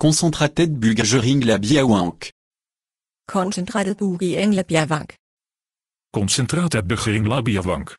Concentratez-vous Buggeringlabiawank. Concentrated Buggeringlabiawank. la Biawank.